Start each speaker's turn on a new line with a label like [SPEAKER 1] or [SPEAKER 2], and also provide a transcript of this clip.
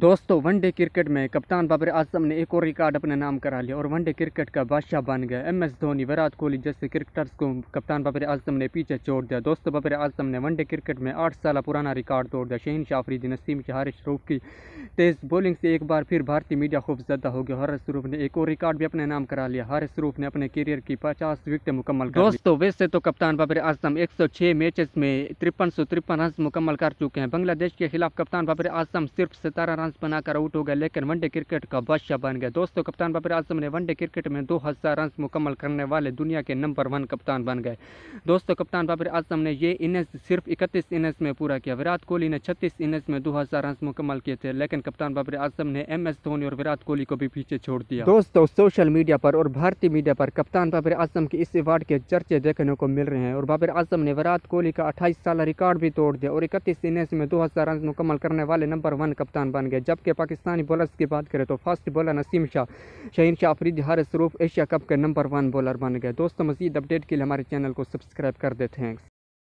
[SPEAKER 1] दोस्तों one day cricket में कप्तान बाबर आजम ने एक और रिकॉर्ड अपने नाम करा लिया और वनडे क्रिकेट का बादशाह बन गया एम एस धोनी विराट कोहली जैसे क्रिकेटर्स को कप्तान बाबर आजम ने पीछे छोड़ दिया दोस्तों बाबर आजम ने वनडे क्रिकेट में आठ साल पुराना रिकॉर्ड तोड़ दिया शहीन शाफरीदी नसीम शहार रूफ की तेज़ बॉलिंग से एक बार फिर भारतीय मीडिया खूबजदा हो गया हारिस शरूफ ने एक और रिकॉर्ड भी अपने नाम करा लिया हारिस रूफ़ ने अपने करियर की पचास विकेट मुकम्मल कर दोस्तों वैसे तो कप्तान बाबर आजम एक सौ छह मैचेस में तिरपन सौ तिरपन रन मुकम्मल कर चुके हैं बांग्लादेश के खिलाफ कप्तान बाबर आजम सिर्फ सतारह रन बनाकर आउट हो गए लेकिन वनडे क्रिकेट का बादशाह बन गए दोस्तों कप्तान बाबर आजम ने वनडे क्रिकेट में दो हज़ार रन मुकम्मल करने वाले दुनिया के नंबर वन कप्तान बन गए दोस्तों कप्तान बाबर आजम ने ये इनिंग्स सिर्फ इकतीस इनिंग्स में पूरा किया विराट कोहली ने छत्तीस इनिंग्स में दो हज़ार रन मुकम्मल किए थे लेकिन कप्तान बाबर आजम ने एम एस धोनी और विराट कोहली को भी पीछे छोड़ दिया दोस्तों सोशल मीडिया पर और भारतीय मीडिया पर कप्तान बाबर आजम के इस अवार्ड के चर्चे देखने को मिल रहे हैं और बाबर आजम ने विराट कोहली का अट्ठाईस साल रिकॉर्ड भी तोड़ दिया और इकतीस इनिंग्स में दो हज़ार रन मुकम्मल करने वाले नंबर वन कप्तान बन गए गया जबकि पाकिस्तानी बॉलर्स की बात करें तो फास्ट बॉलर नसीम शाह शहीन शाह अफरीद हर रूफ एशिया कप के नंबर वन बॉलर बन गए दोस्तों मजीद अपडेट के लिए हमारे चैनल को सब्सक्राइब कर दे थैंक्स